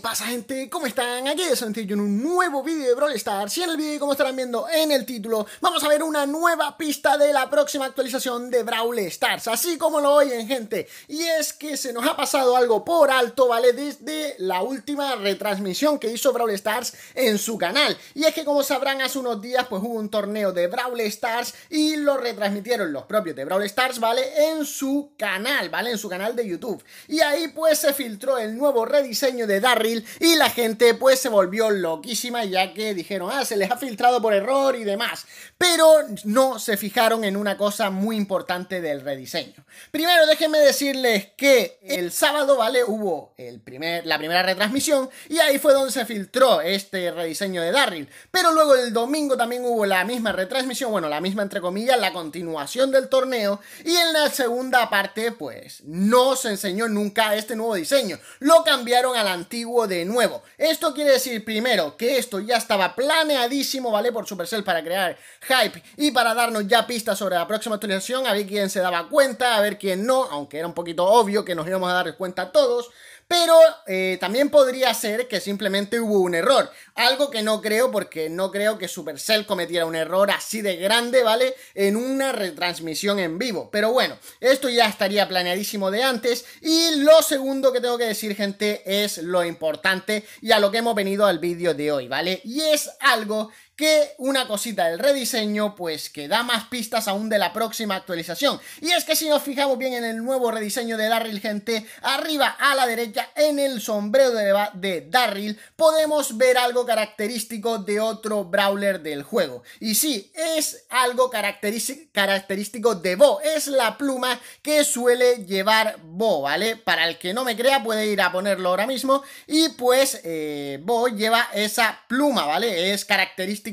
pasa gente? ¿Cómo están? Aquí es Santillo en un nuevo vídeo de Brawl Stars y en el vídeo como estarán viendo en el título vamos a ver una nueva pista de la próxima actualización de Brawl Stars así como lo oyen gente y es que se nos ha pasado algo por alto vale desde la última retransmisión que hizo Brawl Stars en su canal y es que como sabrán hace unos días pues hubo un torneo de Brawl Stars y lo retransmitieron los propios de Brawl Stars vale en su canal vale en su canal de YouTube y ahí pues se filtró el nuevo rediseño de Darry y la gente pues se volvió loquísima ya que dijeron, ah, se les ha filtrado por error y demás. Pero no se fijaron en una cosa muy importante del rediseño. Primero déjenme decirles que el sábado, ¿vale? Hubo el primer, la primera retransmisión y ahí fue donde se filtró este rediseño de Darryl. Pero luego el domingo también hubo la misma retransmisión, bueno, la misma entre comillas, la continuación del torneo y en la segunda parte pues no se enseñó nunca este nuevo diseño. Lo cambiaron al antiguo de nuevo. Esto quiere decir, primero, que esto ya estaba planeadísimo, ¿vale? Por Supercell para crear hype y para darnos ya pistas sobre la próxima actualización, a ver quién se daba cuenta, a ver quién no, aunque era un poquito obvio que nos íbamos a dar cuenta todos pero eh, también podría ser que simplemente hubo un error. Algo que no creo porque no creo que Supercell cometiera un error así de grande, ¿vale? En una retransmisión en vivo. Pero bueno, esto ya estaría planeadísimo de antes. Y lo segundo que tengo que decir, gente, es lo importante y a lo que hemos venido al vídeo de hoy, ¿vale? Y es algo que una cosita del rediseño, pues que da más pistas aún de la próxima actualización. Y es que si nos fijamos bien en el nuevo rediseño de Darryl Gente, arriba a la derecha en el sombrero de, de Darryl, podemos ver algo característico de otro brawler del juego. Y sí, es algo característico de Bo, es la pluma que suele llevar Bo, ¿vale? Para el que no me crea, puede ir a ponerlo ahora mismo. Y pues eh, Bo lleva esa pluma, ¿vale? Es característico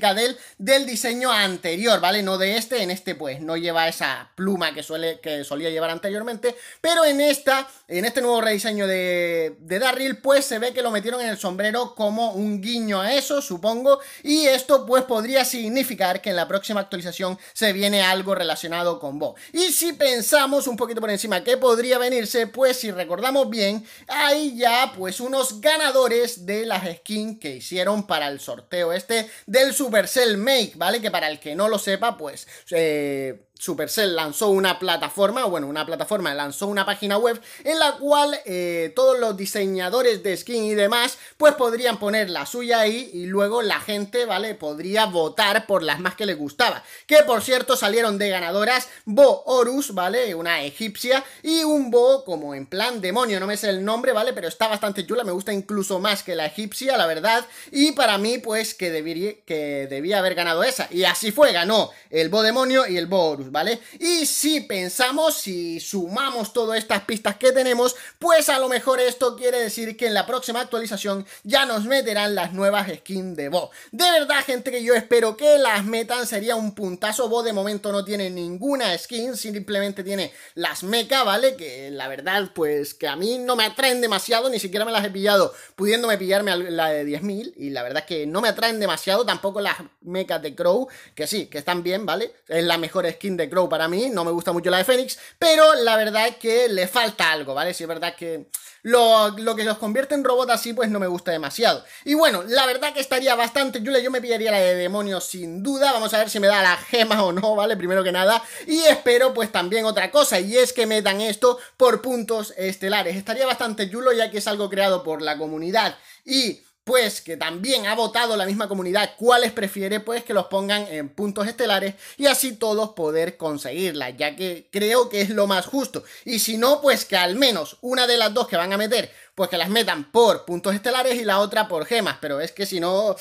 del, diseño anterior, ¿vale? No de este, en este pues no lleva esa pluma que, suele, que solía llevar anteriormente, pero en esta, en este nuevo rediseño de, de Darryl, pues se ve que lo metieron en el sombrero como un guiño a eso, supongo, y esto pues podría significar que en la próxima actualización se viene algo relacionado con Bo. Y si pensamos un poquito por encima que podría venirse, pues si recordamos bien, hay ya pues unos ganadores de las skins que hicieron para el sorteo este del Super Supercell Make, ¿vale? Que para el que no lo sepa, pues eh, Supercell lanzó una plataforma, bueno, una plataforma, lanzó una página web en la cual eh, todos los diseñadores de skin y demás, pues podrían poner la suya ahí y luego la gente, ¿vale? Podría votar por las más que les gustaba. Que por cierto salieron de ganadoras Bo Horus, ¿vale? Una egipcia y un Bo como en plan demonio, no me sé el nombre, ¿vale? Pero está bastante chula, me gusta incluso más que la egipcia, la verdad. Y para mí, pues que debería, que debía haber ganado esa. Y así fue, ganó el Bo Demonio y el Horus, ¿vale? Y si pensamos, si sumamos todas estas pistas que tenemos, pues a lo mejor esto quiere decir que en la próxima actualización ya nos meterán las nuevas skins de Bo. De verdad, gente, que yo espero que las metan, sería un puntazo. Bo de momento no tiene ninguna skin, simplemente tiene las mecha, ¿vale? Que la verdad, pues que a mí no me atraen demasiado, ni siquiera me las he pillado, pudiéndome pillarme la de 10.000, y la verdad es que no me atraen demasiado, tampoco las mechas de Crow, que sí, que están bien, ¿vale? Es la mejor skin de Crow para mí, no me gusta mucho la de Fénix, pero la verdad es que le falta algo, ¿vale? Si es verdad que lo, lo que los convierte en robot así, pues no me gusta demasiado. Y bueno, la verdad que estaría bastante chula, yo me pillaría la de demonio sin duda, vamos a ver si me da la gema o no, ¿vale? Primero que nada, y espero pues también otra cosa, y es que metan esto por puntos estelares. Estaría bastante chulo ya que es algo creado por la comunidad y pues que también ha votado la misma comunidad cuáles prefiere, pues que los pongan en puntos estelares y así todos poder conseguirla, ya que creo que es lo más justo. Y si no, pues que al menos una de las dos que van a meter pues que las metan por puntos estelares y la otra por gemas, pero es que si no,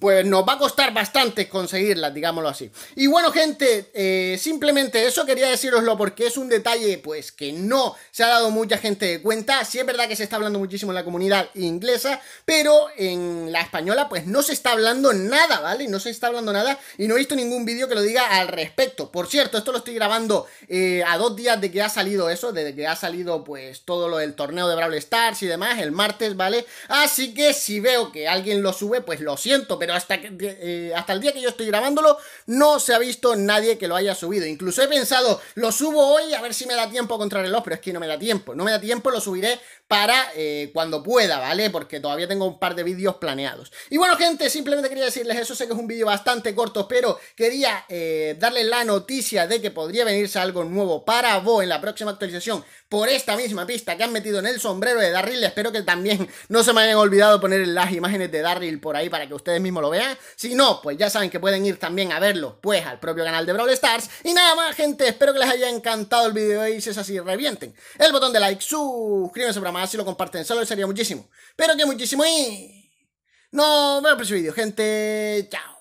pues nos va a costar bastante conseguirlas, digámoslo así. Y bueno, gente, eh, simplemente eso quería deciroslo porque es un detalle, pues que no se ha dado mucha gente de cuenta. Sí es verdad que se está hablando muchísimo en la comunidad inglesa, pero en la española, pues no se está hablando nada, ¿vale? No se está hablando nada y no he visto ningún vídeo que lo diga al respecto. Por cierto, esto lo estoy grabando eh, a dos días de que ha salido eso, desde que ha salido, pues todo lo del torneo de Brawl Stars y demás más, el martes, ¿vale? Así que si veo que alguien lo sube, pues lo siento, pero hasta, que, eh, hasta el día que yo estoy grabándolo no se ha visto nadie que lo haya subido. Incluso he pensado, lo subo hoy a ver si me da tiempo contra el reloj, pero es que no me da tiempo. No me da tiempo, lo subiré para eh, cuando pueda, ¿vale? Porque todavía tengo un par de vídeos planeados. Y bueno, gente, simplemente quería decirles eso. Sé que es un vídeo bastante corto, pero quería eh, darles la noticia de que podría venirse algo nuevo para vos en la próxima actualización por esta misma pista que han metido en el sombrero de Darryl Espero que también no se me hayan olvidado poner las imágenes de Darryl por ahí para que ustedes mismos lo vean. Si no, pues ya saben que pueden ir también a verlo, pues al propio canal de Brawl Stars. Y nada más, gente, espero que les haya encantado el video y si es así, revienten el botón de like, suscríbanse para más, si lo comparten solo sería muchísimo. Pero que muchísimo y... No vemos en el video, gente. Chao.